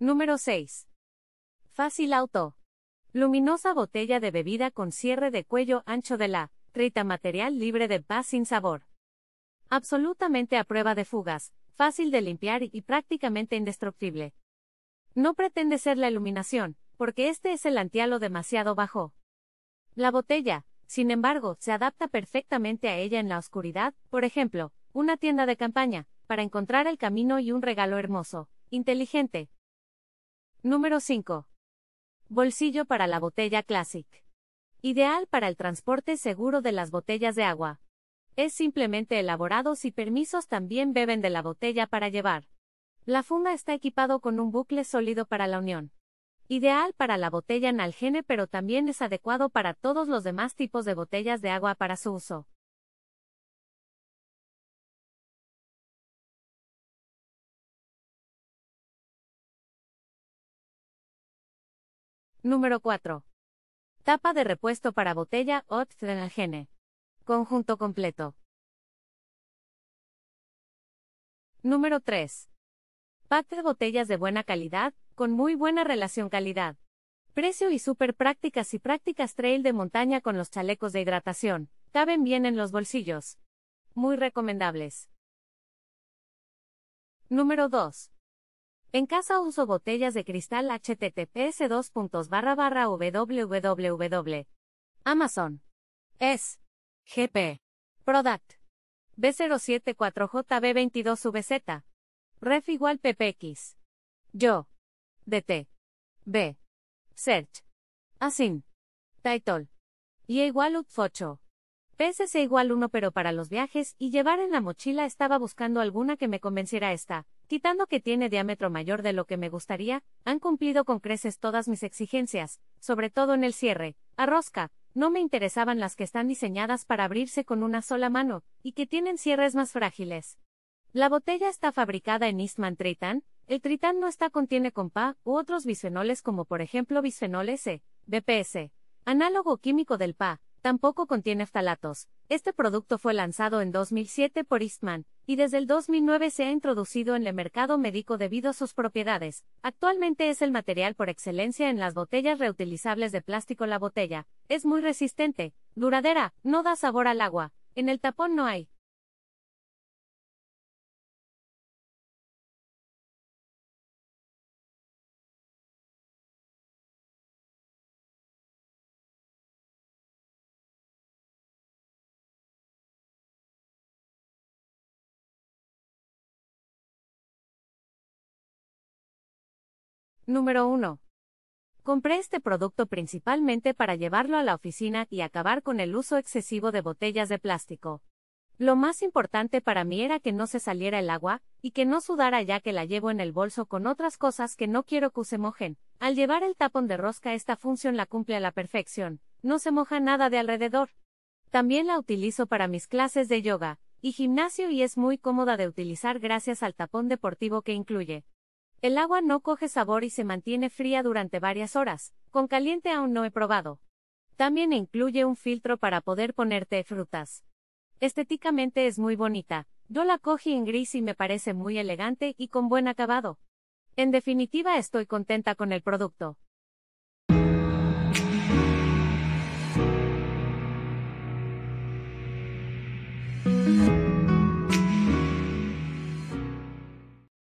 Número 6. Fácil Auto. Luminosa botella de bebida con cierre de cuello ancho de la trita material libre de paz sin sabor. Absolutamente a prueba de fugas, fácil de limpiar y prácticamente indestructible. No pretende ser la iluminación, porque este es el antialo demasiado bajo. La botella, sin embargo, se adapta perfectamente a ella en la oscuridad, por ejemplo, una tienda de campaña, para encontrar el camino y un regalo hermoso, inteligente, Número 5. Bolsillo para la botella Classic. Ideal para el transporte seguro de las botellas de agua. Es simplemente elaborado si permisos también beben de la botella para llevar. La funda está equipado con un bucle sólido para la unión. Ideal para la botella en pero también es adecuado para todos los demás tipos de botellas de agua para su uso. Número 4. Tapa de repuesto para botella Gene. Conjunto completo. Número 3. Pack de botellas de buena calidad, con muy buena relación calidad. Precio y super prácticas y prácticas trail de montaña con los chalecos de hidratación. Caben bien en los bolsillos. Muy recomendables. Número 2. En casa uso botellas de cristal https www. Amazon. GP. Product. B074JB22VZ. Ref igual PPX. Yo. DT. B. Search. Asin. Title. Y igual utf igual 1 pero para los viajes y llevar en la mochila estaba buscando alguna que me convenciera esta. Quitando que tiene diámetro mayor de lo que me gustaría, han cumplido con creces todas mis exigencias, sobre todo en el cierre, a rosca, no me interesaban las que están diseñadas para abrirse con una sola mano, y que tienen cierres más frágiles. La botella está fabricada en Eastman Tritan, el Tritan no está contiene PA, u otros bisfenoles como por ejemplo bisfenol S, BPS, análogo químico del PA, tampoco contiene ftalatos. Este producto fue lanzado en 2007 por Eastman, y desde el 2009 se ha introducido en el mercado médico debido a sus propiedades. Actualmente es el material por excelencia en las botellas reutilizables de plástico. La botella es muy resistente, duradera, no da sabor al agua, en el tapón no hay Número 1. Compré este producto principalmente para llevarlo a la oficina y acabar con el uso excesivo de botellas de plástico. Lo más importante para mí era que no se saliera el agua, y que no sudara ya que la llevo en el bolso con otras cosas que no quiero que se mojen. Al llevar el tapón de rosca esta función la cumple a la perfección, no se moja nada de alrededor. También la utilizo para mis clases de yoga y gimnasio y es muy cómoda de utilizar gracias al tapón deportivo que incluye. El agua no coge sabor y se mantiene fría durante varias horas, con caliente aún no he probado. También incluye un filtro para poder ponerte frutas. Estéticamente es muy bonita, yo la cogí en gris y me parece muy elegante y con buen acabado. En definitiva estoy contenta con el producto.